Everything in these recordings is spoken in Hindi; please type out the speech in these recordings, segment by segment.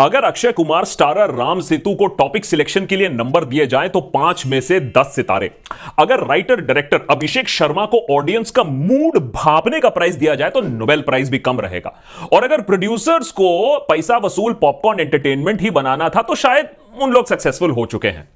अगर अक्षय कुमार स्टारर राम सेतु को टॉपिक सिलेक्शन के लिए नंबर दिए जाए तो पांच में से दस सितारे अगर राइटर डायरेक्टर अभिषेक शर्मा को ऑडियंस का मूड भापने का प्राइस दिया जाए तो नोबेल प्राइज भी कम रहेगा और अगर प्रोड्यूसर्स को पैसा वसूल पॉपकॉर्न एंटरटेनमेंट ही बनाना था तो शायद उन लोग सक्सेसफुल हो चुके हैं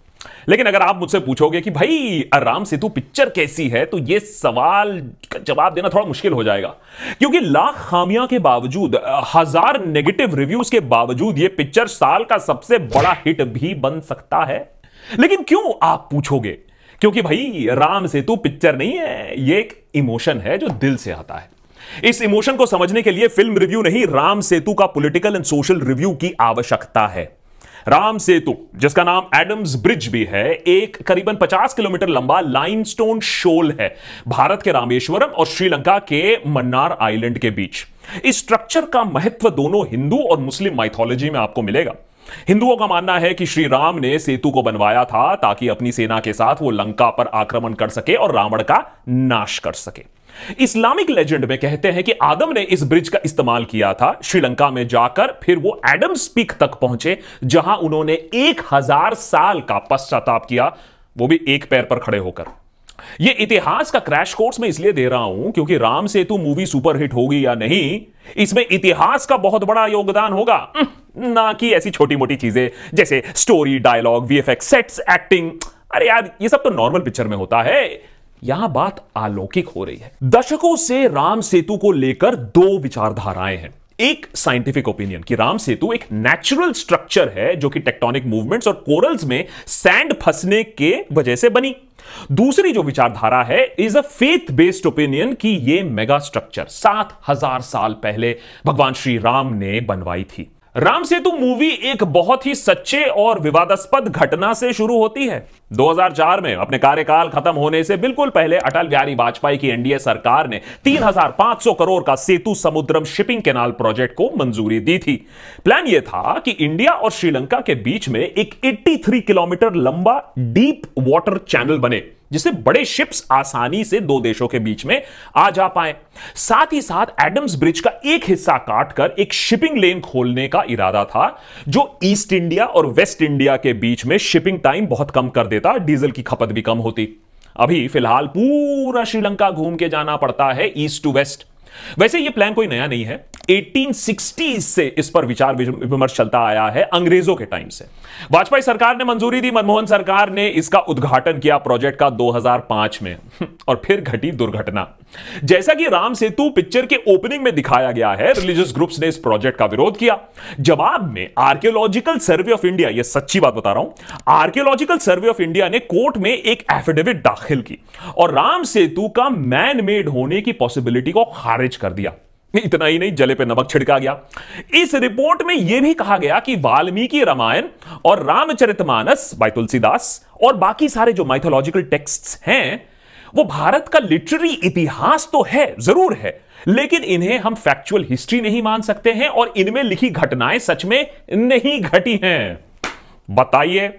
लेकिन अगर आप मुझसे पूछोगे कि भाई आराम सेतु पिक्चर कैसी है तो यह सवाल का जवाब देना थोड़ा मुश्किल हो जाएगा क्योंकि लाख खामियां के बावजूद हजार नेगेटिव रिव्यूज के बावजूद यह पिक्चर साल का सबसे बड़ा हिट भी बन सकता है लेकिन क्यों आप पूछोगे क्योंकि भाई राम सेतु पिक्चर नहीं है यह एक इमोशन है जो दिल से आता है इस इमोशन को समझने के लिए फिल्म रिव्यू नहीं राम सेतु का पॉलिटिकल एंड सोशल रिव्यू की आवश्यकता है राम सेतु जिसका नाम एडम्स ब्रिज भी है एक करीबन 50 किलोमीटर लंबा लाइमस्टोन शोल है भारत के रामेश्वरम और श्रीलंका के मन्नार आइलैंड के बीच इस स्ट्रक्चर का महत्व दोनों हिंदू और मुस्लिम माइथोलॉजी में आपको मिलेगा हिंदुओं का मानना है कि श्री राम ने सेतु को बनवाया था ताकि अपनी सेना के साथ वो लंका पर आक्रमण कर सके और रावण का नाश कर सके इस्लामिक लेजेंड में कहते हैं कि आदम ने इस ब्रिज का इस्तेमाल किया था श्रीलंका में जाकर फिर वो एडम स्पीक तक पहुंचे जहां उन्होंने एक हजार साल का पश्चाताप किया वो भी एक पैर पर खड़े होकर ये इतिहास का क्रैश कोर्स मैं इसलिए दे रहा हूं क्योंकि राम सेतु मूवी सुपरहिट होगी या नहीं इसमें इतिहास का बहुत बड़ा योगदान होगा हम्म, ना कि ऐसी छोटी मोटी चीजें जैसे story dialogue VFX sets acting अरे यार ये सब तो नॉर्मल पिक्चर में होता है यहां बात अलौकिक हो रही है दशकों से राम सेतु को लेकर दो विचारधाराएं हैं एक साइंटिफिक ओपिनियन कि राम सेतु एक नेचुरल स्ट्रक्चर है जो कि टेक्टोनिक मूवमेंट्स और कोरल्स में सैंड फंसने के वजह से बनी दूसरी जो विचारधारा है is a faith based opinion कि यह मेगा स्ट्रक्चर सात हजार साल पहले भगवान श्री राम ने बनवाई थी राम सेतु मूवी एक बहुत ही सच्चे और विवादास्पद घटना से शुरू होती है 2004 में अपने कार्यकाल खत्म होने से बिल्कुल पहले अटल बिहारी वाजपेयी की एनडीए सरकार ने 3,500 करोड़ का Setu Samudram shipping canal project को मंजूरी दी थी प्लान यह था कि इंडिया और श्रीलंका के बीच में एक 83 किलोमीटर लंबा डीप वाटर चैनल बने जिससे बड़े शिप्स आसानी से दो देशों के बीच में आ जा पाए साथ ही साथ एडम्स ब्रिज का एक हिस्सा काटकर एक शिपिंग लेन खोलने का इरादा था जो ईस्ट इंडिया और वेस्ट इंडिया के बीच में शिपिंग टाइम बहुत कम कर देता डीजल की खपत भी कम होती अभी फिलहाल पूरा श्रीलंका घूम के जाना पड़ता है ईस्ट टू वेस्ट वैसे यह प्लान कोई नया नहीं है 1860 से इस पर विचार विमर्श चलता आया है अंग्रेजों के टाइम से वाजपेयी सरकार ने मंजूरी दी मनमोहन सरकार ने इसका उद्घाटन किया प्रोजेक्ट का 2005 में और फिर घटी दुर्घटना जैसा कि राम सेतु पिक्चर के ओपनिंग में दिखाया गया है रिलीजियस ग्रुप्स ने इस प्रोजेक्ट का विरोध किया जवाब में आर्कियोलॉजिकल सर्वे ऑफ इंडिया यह सच्ची बात बता रहा हूं आर्कियोलॉजिकल सर्वे ऑफ इंडिया ने कोर्ट में एक एफिडेविट दाखिल की और राम सेतु का मैन मेड होने की पॉसिबिलिटी को खारिज कर दिया इतना ही नहीं जले पे नमक छिड़का गया इस रिपोर्ट में यह भी कहा गया कि वाल्मीकि रामायण और रामचरितमानस बाय तुलसीदास और बाकी सारे जो माइथोलॉजिकल टेक्स्ट्स हैं वो भारत का लिटरेरी इतिहास तो है जरूर है लेकिन इन्हें हम फैक्चुअल हिस्ट्री नहीं मान सकते हैं और इनमें लिखी घटनाएं सच में नहीं घटी हैं बताइए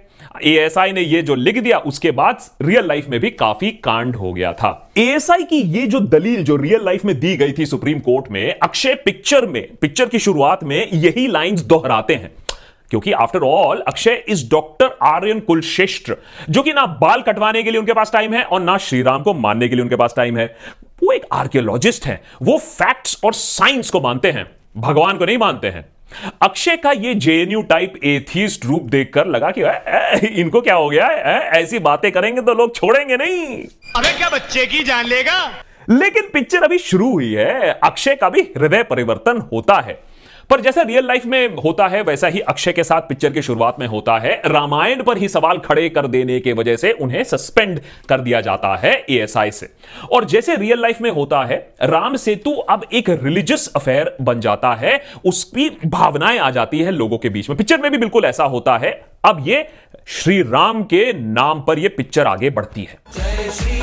एएसआई ने ये जो लिख दिया उसके बाद रियल लाइफ में भी काफी कांड हो गया था एएसआई की ये जो दलील जो रियल लाइफ में दी गई थी सुप्रीम कोर्ट में अक्षय पिक्चर में पिक्चर की शुरुआत में यही लाइंस दोहराते हैं क्योंकि after all Akshay is doctor Aryan Kulshreshtha जो कि ना बाल कटवाने के लिए उनके पास टाइम है और ना श्रीराम को मानने के लिए उनके पास टाइम है वो एक आर्कियोलॉजिस्ट है वो फैक्ट्स और साइंस को मानते हैं भगवान को नहीं मानते हैं अक्षय का ये जेएनयू टाइप एथीस्ट रूप देखकर लगा कि ए, इनको क्या हो गया ए, ऐसी बातें करेंगे तो लोग छोड़ेंगे नहीं अरे क्या बच्चे की जान लेगा लेकिन पिक्चर अभी शुरू हुई है अक्षय का भी हृदय परिवर्तन होता है पर जैसा रियल लाइफ में होता है वैसा ही अक्षय के साथ पिक्चर की शुरुआत में होता है रामायण पर ही सवाल खड़े कर देने के वजह से उन्हें सस्पेंड कर दिया जाता है एएसआई से और जैसे रियल लाइफ में होता है राम सेतु अब एक रिलीजियस अफेयर बन जाता है उसकी भावनाएं आ जाती है लोगों के बीच में पिक्चर में भी बिल्कुल ऐसा होता है अब ये श्री राम के नाम पर यह पिक्चर आगे बढ़ती है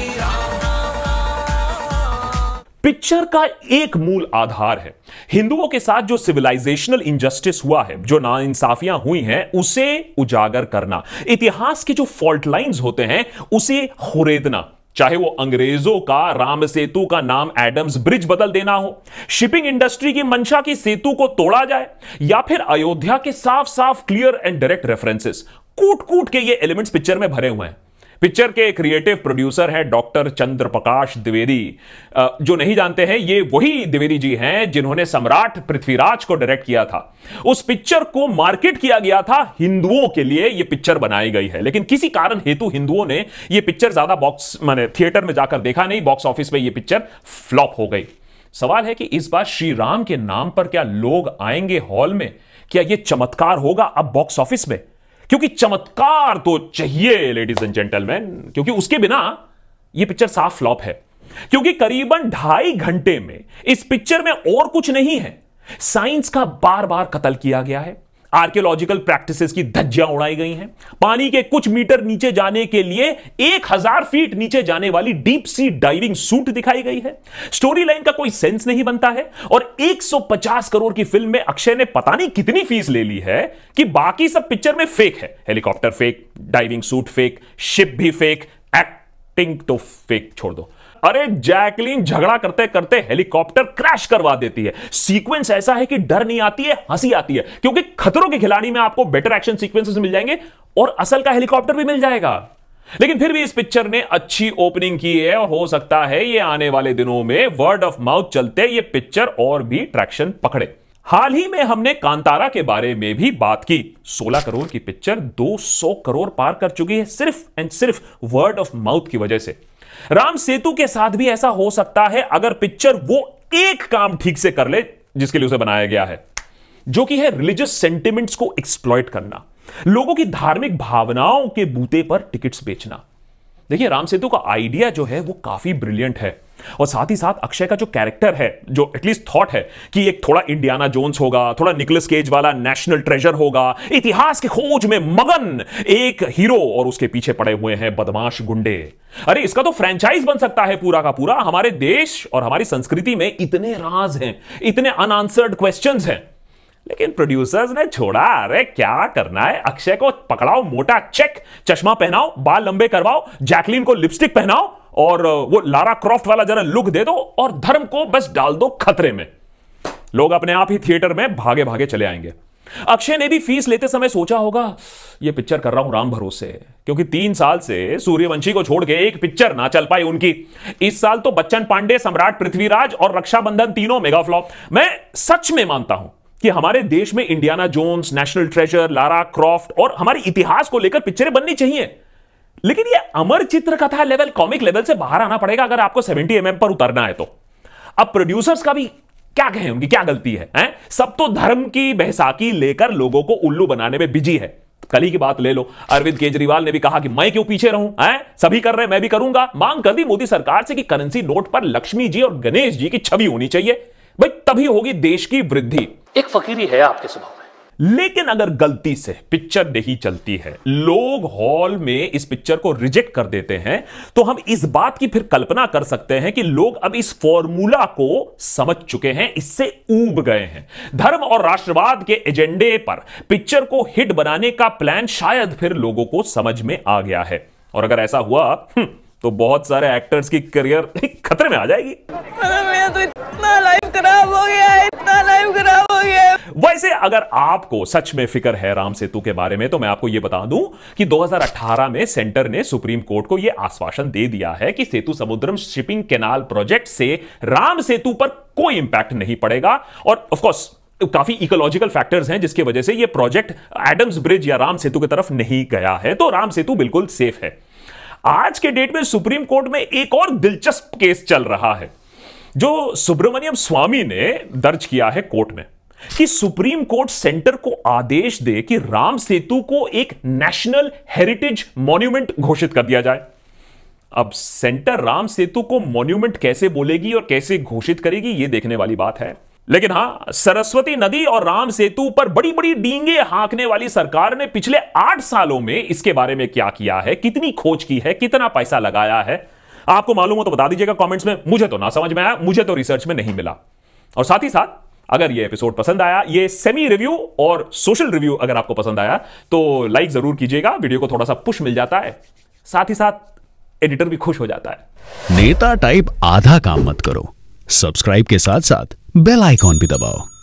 पिक्चर का एक मूल आधार है हिंदुओं के साथ जो सिविलाइजेशनल इनजस्टिस हुआ है जो ना इंसाफियां हुई हैं उसे उजागर करना इतिहास के जो फॉल्ट लाइंस होते हैं उसे खुरेदना चाहे वो अंग्रेजों का राम सेतु का नाम एडम्स ब्रिज बदल देना हो शिपिंग इंडस्ट्री की मंशा की सेतु को तोड़ा जाए या फिर अयोध्या के साफ साफ क्लियर एंड डायरेक्ट रेफरेंसेस कूट कूट के ये एलिमेंट्स पिक्चर में भरे हुए हैं पिक्चर के क्रिएटिव प्रोड्यूसर हैं डॉक्टर चंद्र प्रकाश द्विवेदी जो नहीं जानते हैं ये वही द्विवेदी जी हैं जिन्होंने सम्राट पृथ्वीराज को डायरेक्ट किया था उस पिक्चर को मार्केट किया गया था हिंदुओं के लिए ये पिक्चर बनाई गई है लेकिन किसी कारण हेतु हिंदुओं ने ये पिक्चर ज्यादा बॉक्स मैंने थिएटर में जाकर देखा नहीं बॉक्स ऑफिस में ये पिक्चर फ्लॉप हो गई सवाल है कि इस बार श्री राम के नाम पर क्या लोग आएंगे हॉल में क्या यह चमत्कार होगा अब बॉक्स ऑफिस में क्योंकि चमत्कार तो चाहिए लेडीज एंड जेंटलमैन क्योंकि उसके बिना यह पिक्चर साफ फ्लॉप है क्योंकि करीबन ढाई घंटे में इस पिक्चर में और कुछ नहीं है साइंस का बार बार कत्ल किया गया है आर्कियोलॉजिकल प्रैक्टिसेस की धज्जियां उड़ाई गई हैं पानी के कुछ मीटर नीचे जाने के लिए एक हजार फीट नीचे जाने वाली डीप सी डाइविंग सूट दिखाई गई है स्टोरी लाइन का कोई सेंस नहीं बनता है और 150 करोड़ की फिल्म में अक्षय ने पता नहीं कितनी फीस ले ली है कि बाकी सब पिक्चर में फेक है helicopter fake diving suit fake ship भी फेक एक्टिंग तो फेक छोड़ दो अरे जैकलीन झगड़ा करते करते हेलीकॉप्टर क्रैश करवा देती है सीक्वेंस ऐसा है कि डर नहीं आती है हंसी आती है क्योंकि खतरों के खिलाड़ी में आपको बेटर एक्शन सीक्वेंसेस मिल जाएंगे और असल का हेलीकॉप्टर भी मिल जाएगा लेकिन फिर भी इस पिक्चर ने अच्छी ओपनिंग की है और हो सकता है ये आने वाले दिनों में वर्ड ऑफ माउथ चलते ये पिक्चर और भी ट्रैक्शन पकड़े हाल ही में हमने कांतारा के बारे में भी बात की 16 करोड़ की पिक्चर 200 करोड़ पार कर चुकी है सिर्फ एंड सिर्फ वर्ड ऑफ माउथ की वजह से राम सेतु के साथ भी ऐसा हो सकता है अगर पिक्चर वो एक काम ठीक से कर ले जिसके लिए उसे बनाया गया है जो कि है रिलीजियस सेंटिमेंट्स को एक्सप्लॉयट करना लोगों की धार्मिक भावनाओं के बूते पर टिकट्स बेचना देखिए राम सेतु का आइडिया जो है वो काफी ब्रिलियंट है और साथ ही साथ अक्षय का जो कैरेक्टर है जो एटलीस्ट थॉट है कि एक थोड़ा इंडियाना जोन्स होगा थोड़ा निकलस केज वाला नेशनल ट्रेजर होगा इतिहास की खोज में मगन एक हीरो और उसके पीछे पड़े हुए हैं बदमाश गुंडे अरे इसका तो फ्रेंचाइज बन सकता है पूरा का पूरा हमारे देश और हमारी संस्कृति में इतने राज हैं इतने अनआंसर्ड क्वेश्चन हैं लेकिन प्रोड्यूसर्स ने छोड़ा अरे क्या करना है अक्षय को पकड़ाओ मोटा चेक चश्मा पहनाओ बाल लंबे करवाओ जैकलीन को लिपस्टिक पहनाओ और वो लारा क्रॉफ्ट वाला जरा लुक दे दो और धर्म को बस डाल दो खतरे में लोग अपने आप ही थिएटर में भागे भागे चले आएंगे अक्षय ने भी फीस लेते समय सोचा होगा ये पिक्चर कर रहा हूं राम भरोसे क्योंकि तीन साल से सूर्यवंशी को छोड़ के एक पिक्चर ना चल पाई उनकी इस साल तो बच्चन पांडे सम्राट पृथ्वीराज और रक्षाबंधन तीनों मेगा फ्लॉप मैं सच में मानता हूं कि हमारे देश में Indiana Jones National Treasure Lara Croft और हमारे इतिहास को लेकर पिक्चरें बननी चाहिए लेकिन ये अमर चित्र कथा लेवल कॉमिक लेवल से बाहर आना पड़ेगा अगर आपको 70 एम mm पर उतरना है तो अब प्रोड्यूसर्स का भी क्या कहें उनकी क्या गलती है, है? सब तो धर्म की बहसाकी लेकर लोगों को उल्लू बनाने में बिजी है कल ही की बात ले लो अरविंद केजरीवाल ने भी कहा कि मैं क्यों पीछे रहूं हैं सभी कर रहे हैं मैं भी करूंगा मांग कर दी मोदी सरकार से कि करेंसी नोट पर लक्ष्मी जी और गणेश जी की छवि होनी चाहिए भाई तभी होगी देश की वृद्धि एक फकीरी है आपके स्वभाव लेकिन अगर गलती से पिक्चर नहीं चलती है लोग हॉल में इस पिक्चर को रिजेक्ट कर देते हैं तो हम इस बात की फिर कल्पना कर सकते हैं कि लोग अब इस फॉर्मूला को समझ चुके हैं इससे ऊब गए हैं धर्म और राष्ट्रवाद के एजेंडे पर पिक्चर को हिट बनाने का प्लान शायद फिर लोगों को समझ में आ गया है और अगर ऐसा हुआ हम्म, तो बहुत सारे एक्टर्स की करियर खतरे में आ जाएगी इतना लाइफ खराब हो गया है इतना लाइफ खराब हो गया है वैसे अगर आपको सच में फिक्र है राम सेतु के बारे में तो मैं आपको यह बता दूं कि 2018 में सेंटर ने सुप्रीम कोर्ट को यह आश्वासन दे दिया है कि Setu Samudram shipping canal project से राम सेतु पर कोई इंपैक्ट नहीं पड़ेगा और ऑफकोर्स काफी इकोलॉजिकल फैक्टर्स हैं जिसकी वजह से यह प्रोजेक्ट एडम्स ब्रिज या राम सेतु की तरफ नहीं गया है तो राम सेतु बिल्कुल सेफ है आज के डेट में सुप्रीम कोर्ट में एक और दिलचस्प केस चल रहा है जो सुब्रमण्यम स्वामी ने दर्ज किया है कोर्ट में कि सुप्रीम कोर्ट सेंटर को आदेश दे कि राम सेतु को एक नेशनल हेरिटेज मॉन्यूमेंट घोषित कर दिया जाए अब सेंटर राम सेतु को मॉन्यूमेंट कैसे बोलेगी और कैसे घोषित करेगी यह देखने वाली बात है लेकिन हां सरस्वती नदी और राम सेतु पर बड़ी बड़ी डींगे हाँकने वाली सरकार ने पिछले आठ सालों में इसके बारे में क्या किया है कितनी खोज की है कितना पैसा लगाया है आपको मालूम हो तो बता दीजिएगा कॉमेंट्स में मुझे तो ना समझ में आया मुझे तो रिसर्च में नहीं मिला और साथ ही साथ अगर ये एपिसोड पसंद आया ये सेमी रिव्यू और सोशल रिव्यू अगर आपको पसंद आया तो लाइक जरूर कीजिएगा वीडियो को थोड़ा सा पुश मिल जाता है साथ ही साथ एडिटर भी खुश हो जाता है नेता टाइप आधा काम मत करो सब्सक्राइब के साथ साथ बेल आइकॉन भी दबाओ